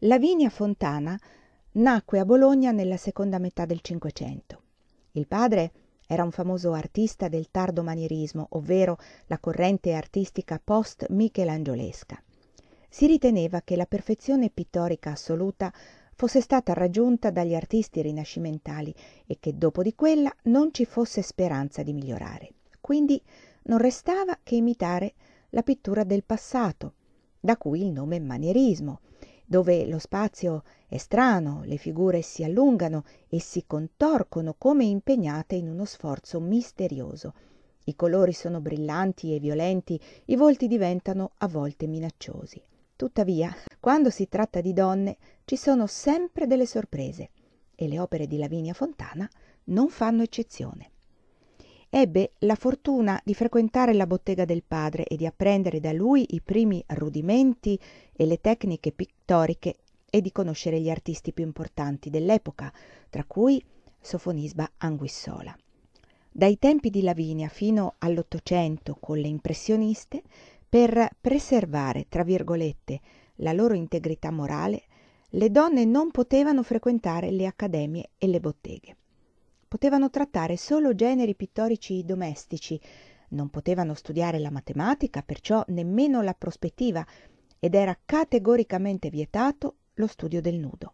Lavinia Fontana nacque a Bologna nella seconda metà del Cinquecento. Il padre era un famoso artista del tardo manierismo, ovvero la corrente artistica post-michelangiolesca. Si riteneva che la perfezione pittorica assoluta fosse stata raggiunta dagli artisti rinascimentali e che dopo di quella non ci fosse speranza di migliorare. Quindi non restava che imitare la pittura del passato, da cui il nome manierismo, dove lo spazio è strano le figure si allungano e si contorcono come impegnate in uno sforzo misterioso i colori sono brillanti e violenti i volti diventano a volte minacciosi tuttavia quando si tratta di donne ci sono sempre delle sorprese e le opere di lavinia fontana non fanno eccezione ebbe la fortuna di frequentare la bottega del padre e di apprendere da lui i primi rudimenti e le tecniche pittoriche e di conoscere gli artisti più importanti dell'epoca, tra cui Sofonisba Anguissola. Dai tempi di Lavinia fino all'Ottocento con le impressioniste, per preservare, tra virgolette, la loro integrità morale, le donne non potevano frequentare le accademie e le botteghe potevano trattare solo generi pittorici domestici non potevano studiare la matematica perciò nemmeno la prospettiva ed era categoricamente vietato lo studio del nudo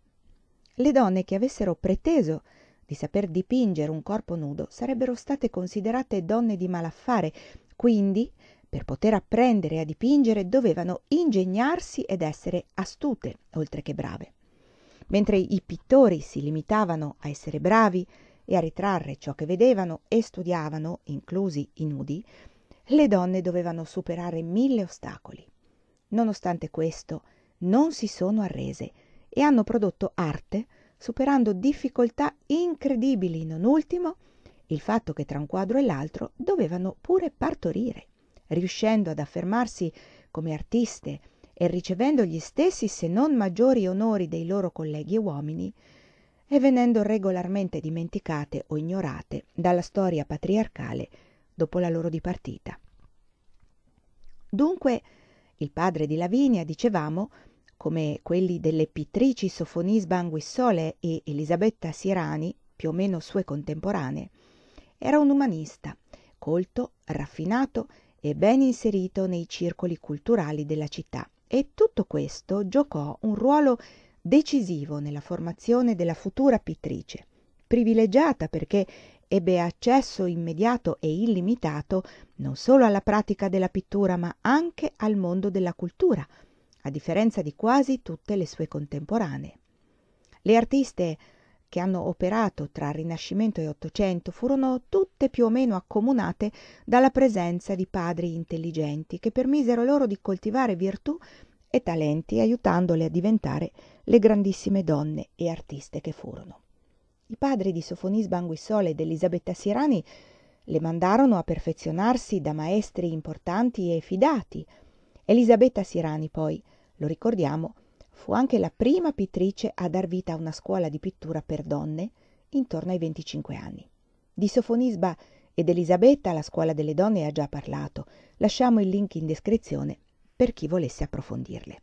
le donne che avessero preteso di saper dipingere un corpo nudo sarebbero state considerate donne di malaffare quindi per poter apprendere a dipingere dovevano ingegnarsi ed essere astute oltre che brave mentre i pittori si limitavano a essere bravi e a ritrarre ciò che vedevano e studiavano, inclusi i nudi, le donne dovevano superare mille ostacoli. Nonostante questo, non si sono arrese e hanno prodotto arte superando difficoltà incredibili, non ultimo il fatto che tra un quadro e l'altro dovevano pure partorire, riuscendo ad affermarsi come artiste e ricevendo gli stessi se non maggiori onori dei loro colleghi uomini e venendo regolarmente dimenticate o ignorate dalla storia patriarcale dopo la loro dipartita. Dunque, il padre di Lavinia, dicevamo, come quelli delle pittrici Sofonis Banguissole e Elisabetta Sirani, più o meno sue contemporanee, era un umanista, colto, raffinato e ben inserito nei circoli culturali della città. E tutto questo giocò un ruolo decisivo nella formazione della futura pittrice, privilegiata perché ebbe accesso immediato e illimitato non solo alla pratica della pittura ma anche al mondo della cultura, a differenza di quasi tutte le sue contemporanee. Le artiste che hanno operato tra Rinascimento e Ottocento furono tutte più o meno accomunate dalla presenza di padri intelligenti che permisero loro di coltivare virtù e talenti aiutandole a diventare le grandissime donne e artiste che furono. I padri di Sofonisba Anguissola ed Elisabetta Sirani le mandarono a perfezionarsi da maestri importanti e fidati. Elisabetta Sirani, poi, lo ricordiamo, fu anche la prima pittrice a dar vita a una scuola di pittura per donne intorno ai 25 anni. Di Sofonisba ed Elisabetta la scuola delle donne ha già parlato. Lasciamo il link in descrizione per chi volesse approfondirle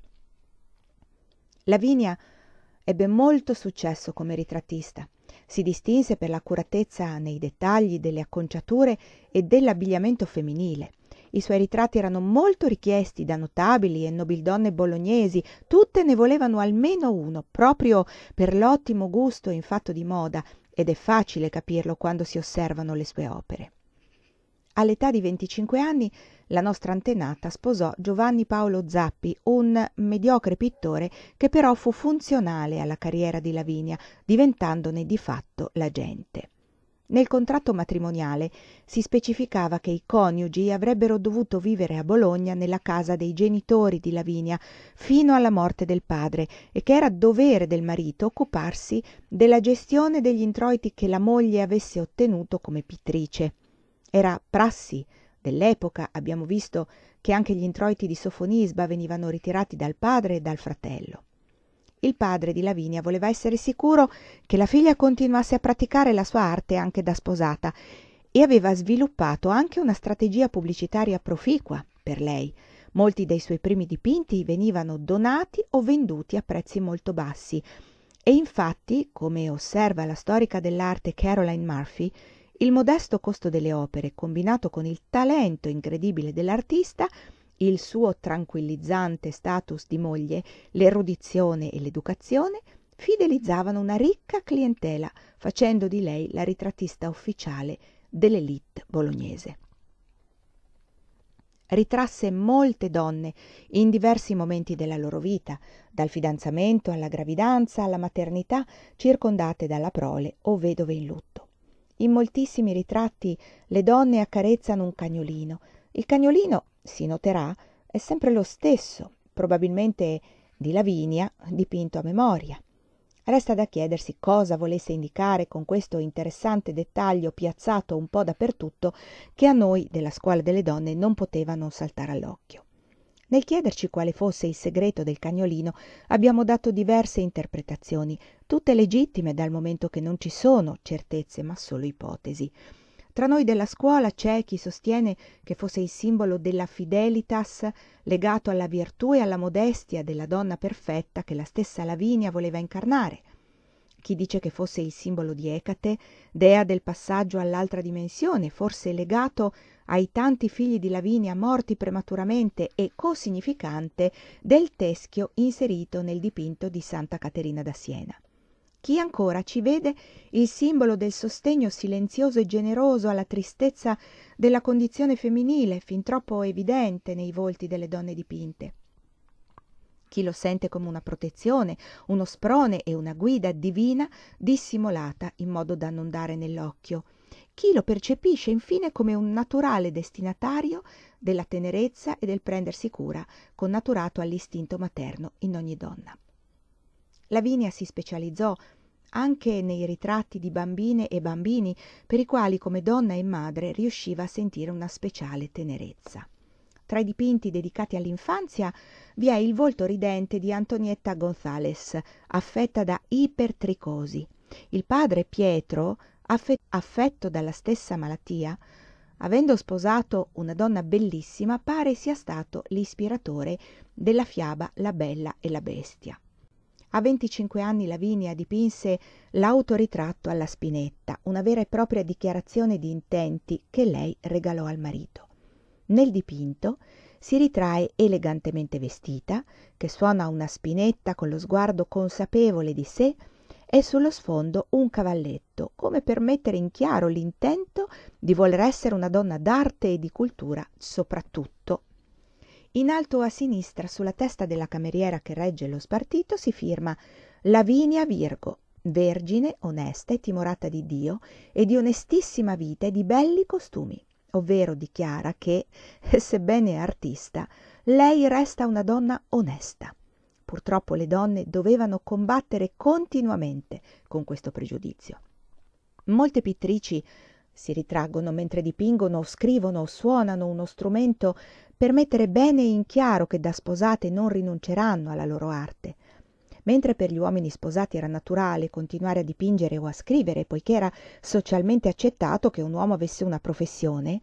lavinia ebbe molto successo come ritrattista si distinse per l'accuratezza nei dettagli delle acconciature e dell'abbigliamento femminile i suoi ritratti erano molto richiesti da notabili e nobildonne bolognesi tutte ne volevano almeno uno proprio per l'ottimo gusto in fatto di moda ed è facile capirlo quando si osservano le sue opere All'età di 25 anni la nostra antenata sposò Giovanni Paolo Zappi, un mediocre pittore che però fu funzionale alla carriera di Lavinia, diventandone di fatto l'agente. Nel contratto matrimoniale si specificava che i coniugi avrebbero dovuto vivere a Bologna nella casa dei genitori di Lavinia fino alla morte del padre e che era dovere del marito occuparsi della gestione degli introiti che la moglie avesse ottenuto come pittrice era prassi dell'epoca abbiamo visto che anche gli introiti di sofonisba venivano ritirati dal padre e dal fratello il padre di lavinia voleva essere sicuro che la figlia continuasse a praticare la sua arte anche da sposata e aveva sviluppato anche una strategia pubblicitaria proficua per lei molti dei suoi primi dipinti venivano donati o venduti a prezzi molto bassi e infatti come osserva la storica dell'arte Caroline Murphy il modesto costo delle opere combinato con il talento incredibile dell'artista il suo tranquillizzante status di moglie l'erudizione e l'educazione fidelizzavano una ricca clientela facendo di lei la ritrattista ufficiale dell'élite bolognese ritrasse molte donne in diversi momenti della loro vita, dal fidanzamento alla gravidanza alla maternità, circondate dalla prole o vedove in lutto in moltissimi ritratti le donne accarezzano un cagnolino il cagnolino si noterà è sempre lo stesso probabilmente di lavinia dipinto a memoria resta da chiedersi cosa volesse indicare con questo interessante dettaglio piazzato un po dappertutto che a noi della scuola delle donne non poteva non saltare all'occhio nel chiederci quale fosse il segreto del cagnolino abbiamo dato diverse interpretazioni tutte legittime dal momento che non ci sono certezze ma solo ipotesi tra noi della scuola c'è chi sostiene che fosse il simbolo della fidelitas legato alla virtù e alla modestia della donna perfetta che la stessa lavinia voleva incarnare chi dice che fosse il simbolo di Ecate, dea del passaggio all'altra dimensione, forse legato ai tanti figli di Lavinia morti prematuramente e cosignificante del teschio inserito nel dipinto di Santa Caterina da Siena chi ancora ci vede il simbolo del sostegno silenzioso e generoso alla tristezza della condizione femminile fin troppo evidente nei volti delle donne dipinte chi lo sente come una protezione uno sprone e una guida divina dissimolata in modo da non dare nell'occhio chi lo percepisce infine come un naturale destinatario della tenerezza e del prendersi cura connaturato all'istinto materno in ogni donna lavinia si specializzò anche nei ritratti di bambine e bambini per i quali come donna e madre riusciva a sentire una speciale tenerezza tra i dipinti dedicati all'infanzia vi è il volto ridente di Antonietta Gonzales, affetta da ipertricosi. Il padre Pietro, affetto dalla stessa malattia, avendo sposato una donna bellissima, pare sia stato l'ispiratore della fiaba La Bella e la Bestia a 25 anni lavinia dipinse l'autoritratto alla spinetta una vera e propria dichiarazione di intenti che lei regalò al marito nel dipinto si ritrae elegantemente vestita che suona una spinetta con lo sguardo consapevole di sé e sullo sfondo un cavalletto come per mettere in chiaro l'intento di voler essere una donna d'arte e di cultura soprattutto in alto a sinistra sulla testa della cameriera che regge lo spartito si firma lavinia virgo vergine onesta e timorata di dio e di onestissima vita e di belli costumi ovvero dichiara che sebbene artista lei resta una donna onesta purtroppo le donne dovevano combattere continuamente con questo pregiudizio molte pittrici si ritraggono mentre dipingono o scrivono o suonano uno strumento per mettere bene in chiaro che da sposate non rinunceranno alla loro arte mentre per gli uomini sposati era naturale continuare a dipingere o a scrivere poiché era socialmente accettato che un uomo avesse una professione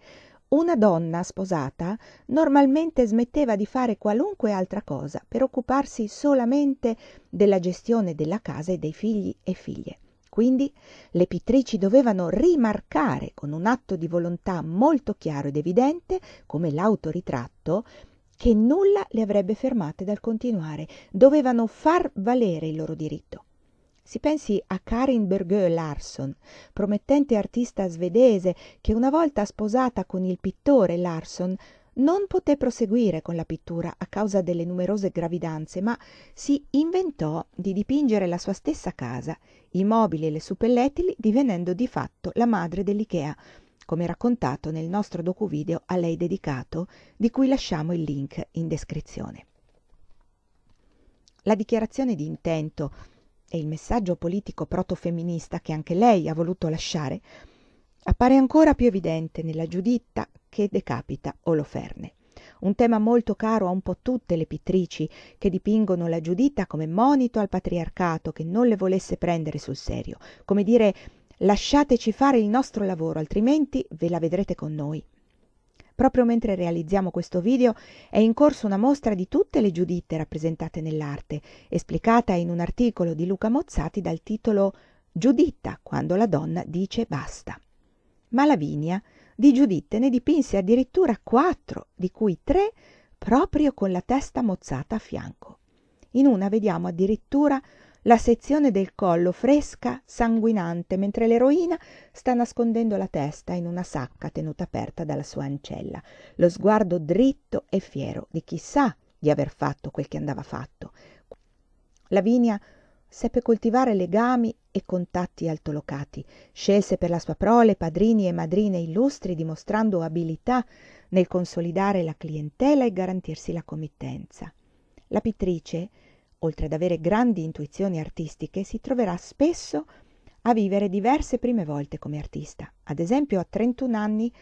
una donna sposata normalmente smetteva di fare qualunque altra cosa per occuparsi solamente della gestione della casa e dei figli e figlie. Quindi le pittrici dovevano rimarcare con un atto di volontà molto chiaro ed evidente, come l'autoritratto, che nulla le avrebbe fermate dal continuare, dovevano far valere il loro diritto. Si pensi a Karin Bergö Larsson, promettente artista svedese che una volta sposata con il pittore Larsson non poté proseguire con la pittura a causa delle numerose gravidanze ma si inventò di dipingere la sua stessa casa i mobili e le suppellettili divenendo di fatto la madre dell'ikea come raccontato nel nostro docuvideo a lei dedicato di cui lasciamo il link in descrizione la dichiarazione di intento e il messaggio politico proto-femminista che anche lei ha voluto lasciare appare ancora più evidente nella Giuditta che decapita Oloferne. Un tema molto caro a un po' tutte le pittrici che dipingono la Giuditta come monito al patriarcato che non le volesse prendere sul serio, come dire lasciateci fare il nostro lavoro altrimenti ve la vedrete con noi. Proprio mentre realizziamo questo video è in corso una mostra di tutte le giuditte rappresentate nell'arte, esplicata in un articolo di Luca Mozzati dal titolo Giuditta quando la donna dice basta. Ma Lavinia, di Giuditte ne dipinse addirittura quattro, di cui tre proprio con la testa mozzata a fianco. In una vediamo addirittura la sezione del collo fresca, sanguinante, mentre l'eroina sta nascondendo la testa in una sacca tenuta aperta dalla sua ancella, lo sguardo dritto e fiero di chi sa di aver fatto quel che andava fatto. Lavinia seppe coltivare legami e contatti altolocati scelse per la sua prole padrini e madrine illustri dimostrando abilità nel consolidare la clientela e garantirsi la committenza la pittrice oltre ad avere grandi intuizioni artistiche si troverà spesso a vivere diverse prime volte come artista ad esempio a 31 anni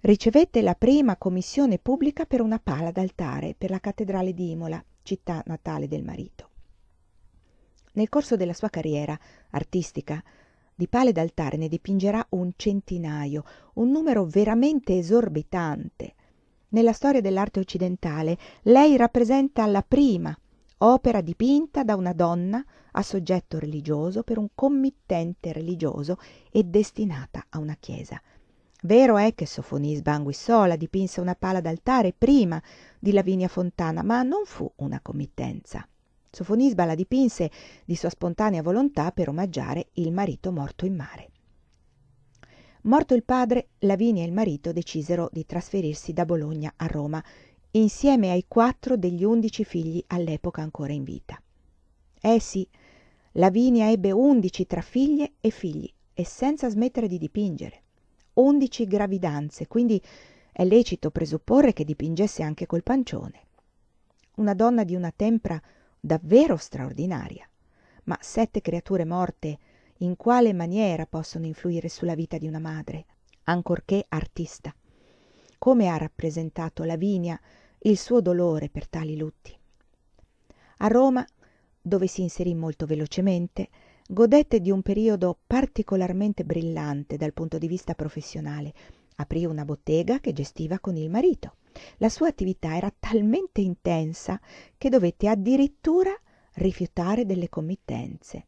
ricevette la prima commissione pubblica per una pala d'altare per la cattedrale di Imola città natale del marito nel corso della sua carriera artistica di pale d'altare ne dipingerà un centinaio un numero veramente esorbitante nella storia dell'arte occidentale lei rappresenta la prima opera dipinta da una donna a soggetto religioso per un committente religioso e destinata a una chiesa. Vero è che Sofonis Banguissola dipinse una pala d'altare prima di Lavinia Fontana, ma non fu una committenza. Sofonisba la dipinse di sua spontanea volontà per omaggiare il marito morto in mare. Morto il padre, Lavinia e il marito decisero di trasferirsi da Bologna a Roma, insieme ai quattro degli undici figli all'epoca ancora in vita. Eh sì, Lavinia ebbe undici tra figlie e figli e senza smettere di dipingere. Undici gravidanze, quindi è lecito presupporre che dipingesse anche col pancione. Una donna di una tempra davvero straordinaria ma sette creature morte in quale maniera possono influire sulla vita di una madre ancorché artista come ha rappresentato lavinia il suo dolore per tali lutti a roma dove si inserì molto velocemente godette di un periodo particolarmente brillante dal punto di vista professionale aprì una bottega che gestiva con il marito la sua attività era talmente intensa che dovette addirittura rifiutare delle committenze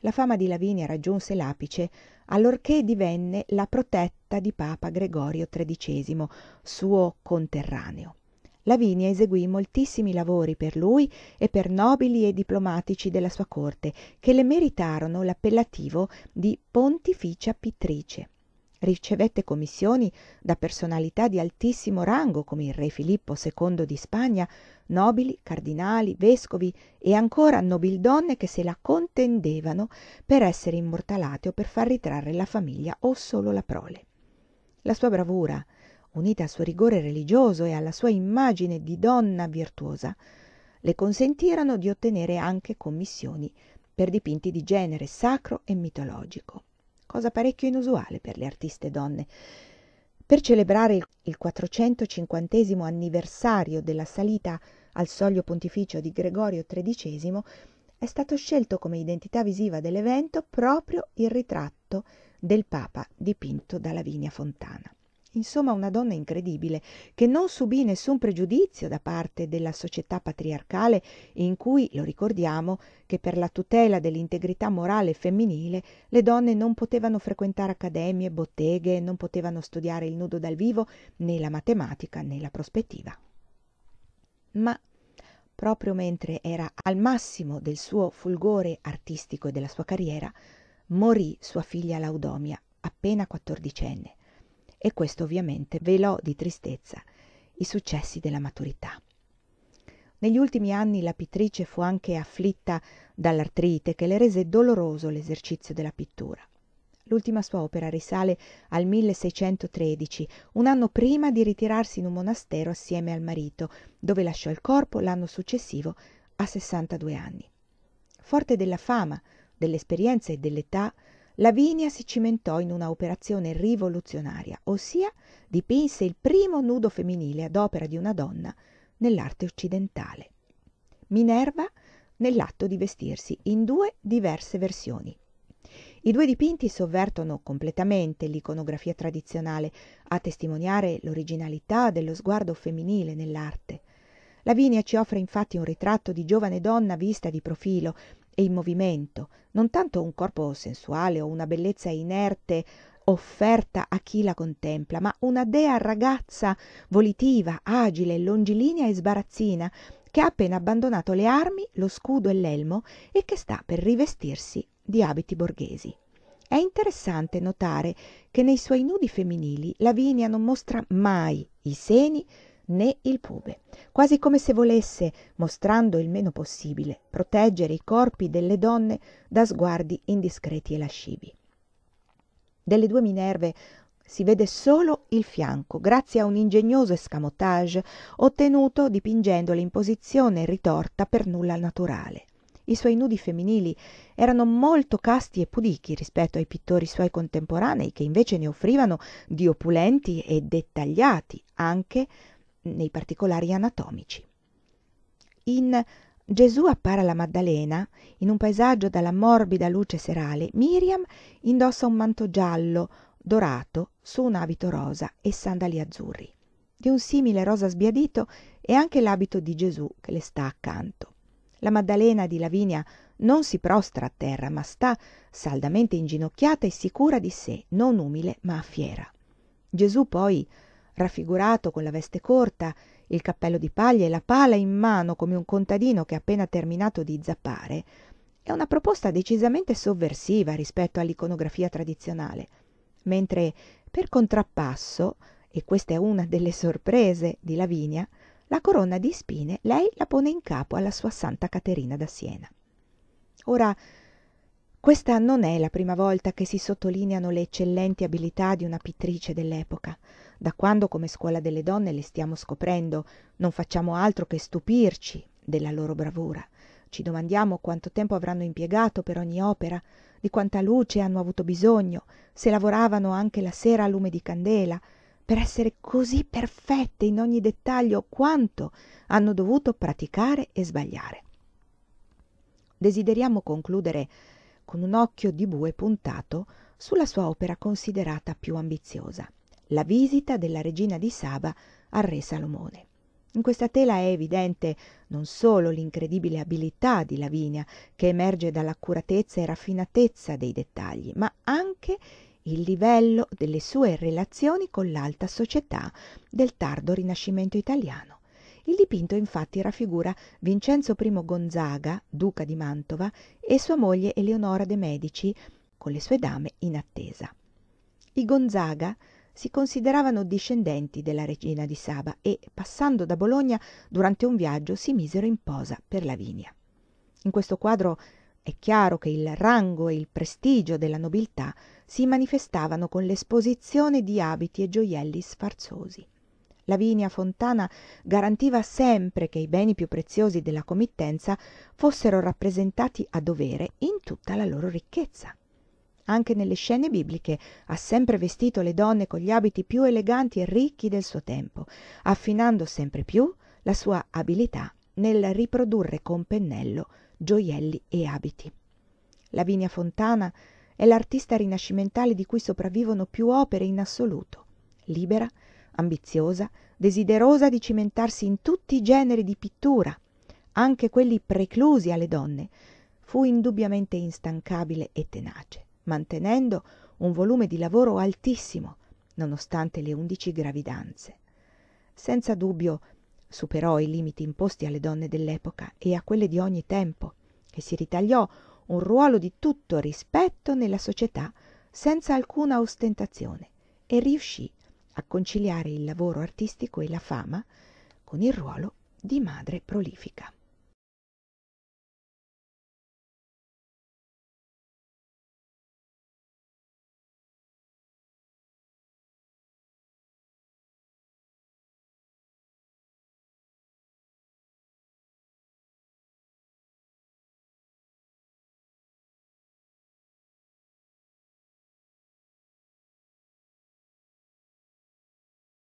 la fama di lavinia raggiunse l'apice allorché divenne la protetta di papa gregorio xiii suo conterraneo lavinia eseguì moltissimi lavori per lui e per nobili e diplomatici della sua corte che le meritarono l'appellativo di pontificia pittrice ricevette commissioni da personalità di altissimo rango come il re filippo ii di spagna nobili cardinali vescovi e ancora nobildonne che se la contendevano per essere immortalate o per far ritrarre la famiglia o solo la prole la sua bravura unita al suo rigore religioso e alla sua immagine di donna virtuosa le consentirono di ottenere anche commissioni per dipinti di genere sacro e mitologico cosa parecchio inusuale per le artiste donne. Per celebrare il 450 anniversario della salita al soglio pontificio di Gregorio XIII, è stato scelto come identità visiva dell'evento proprio il ritratto del Papa dipinto da Lavinia Fontana insomma una donna incredibile che non subì nessun pregiudizio da parte della società patriarcale in cui lo ricordiamo che per la tutela dell'integrità morale femminile le donne non potevano frequentare accademie botteghe non potevano studiare il nudo dal vivo né la matematica né la prospettiva ma proprio mentre era al massimo del suo fulgore artistico e della sua carriera morì sua figlia Laudomia appena quattordicenne e questo ovviamente velò di tristezza i successi della maturità. Negli ultimi anni la pittrice fu anche afflitta dall'artrite che le rese doloroso l'esercizio della pittura. L'ultima sua opera risale al 1613, un anno prima di ritirarsi in un monastero assieme al marito, dove lasciò il corpo l'anno successivo a 62 anni. Forte della fama, dell'esperienza e dell'età, Lavinia si cimentò in una operazione rivoluzionaria, ossia dipinse il primo nudo femminile ad opera di una donna nell'arte occidentale. Minerva nell'atto di vestirsi in due diverse versioni. I due dipinti sovvertono completamente l'iconografia tradizionale, a testimoniare l'originalità dello sguardo femminile nell'arte. Lavinia ci offre infatti un ritratto di giovane donna vista di profilo, e il movimento non tanto un corpo sensuale o una bellezza inerte offerta a chi la contempla ma una dea ragazza volitiva agile longilinea e sbarazzina che ha appena abbandonato le armi lo scudo e l'elmo e che sta per rivestirsi di abiti borghesi è interessante notare che nei suoi nudi femminili lavinia non mostra mai i seni né il pube, quasi come se volesse, mostrando il meno possibile, proteggere i corpi delle donne da sguardi indiscreti e lascivi. Delle due Minerve si vede solo il fianco, grazie a un ingegnoso escamotage ottenuto dipingendole in posizione ritorta per nulla naturale. I suoi nudi femminili erano molto casti e pudichi rispetto ai pittori suoi contemporanei che invece ne offrivano di opulenti e dettagliati, anche nei particolari anatomici. In Gesù appare alla Maddalena, in un paesaggio dalla morbida luce serale, Miriam indossa un manto giallo, dorato, su un abito rosa e sandali azzurri. Di un simile rosa sbiadito è anche l'abito di Gesù che le sta accanto. La Maddalena di Lavinia non si prostra a terra, ma sta saldamente inginocchiata e sicura di sé, non umile ma fiera. Gesù poi raffigurato con la veste corta il cappello di paglia e la pala in mano come un contadino che ha appena terminato di zappare è una proposta decisamente sovversiva rispetto all'iconografia tradizionale mentre per contrappasso e questa è una delle sorprese di Lavinia la corona di spine lei la pone in capo alla sua santa Caterina da Siena ora questa non è la prima volta che si sottolineano le eccellenti abilità di una pittrice dell'epoca da quando come scuola delle donne le stiamo scoprendo non facciamo altro che stupirci della loro bravura ci domandiamo quanto tempo avranno impiegato per ogni opera di quanta luce hanno avuto bisogno se lavoravano anche la sera a lume di candela per essere così perfette in ogni dettaglio quanto hanno dovuto praticare e sbagliare desideriamo concludere con un occhio di bue puntato sulla sua opera considerata più ambiziosa la visita della regina di saba al re salomone in questa tela è evidente non solo l'incredibile abilità di lavinia che emerge dall'accuratezza e raffinatezza dei dettagli ma anche il livello delle sue relazioni con l'alta società del tardo rinascimento italiano il dipinto infatti raffigura Vincenzo I Gonzaga, duca di Mantova, e sua moglie Eleonora de' Medici, con le sue dame in attesa. I Gonzaga si consideravano discendenti della regina di saba e passando da bologna durante un viaggio si misero in posa per lavinia in questo quadro è chiaro che il rango e il prestigio della nobiltà si manifestavano con l'esposizione di abiti e gioielli sfarzosi lavinia fontana garantiva sempre che i beni più preziosi della committenza fossero rappresentati a dovere in tutta la loro ricchezza anche nelle scene bibliche ha sempre vestito le donne con gli abiti più eleganti e ricchi del suo tempo affinando sempre più la sua abilità nel riprodurre con pennello gioielli e abiti lavinia fontana è l'artista rinascimentale di cui sopravvivono più opere in assoluto libera ambiziosa desiderosa di cimentarsi in tutti i generi di pittura anche quelli preclusi alle donne fu indubbiamente instancabile e tenace mantenendo un volume di lavoro altissimo nonostante le undici gravidanze senza dubbio superò i limiti imposti alle donne dell'epoca e a quelle di ogni tempo e si ritagliò un ruolo di tutto rispetto nella società senza alcuna ostentazione e riuscì a conciliare il lavoro artistico e la fama con il ruolo di madre prolifica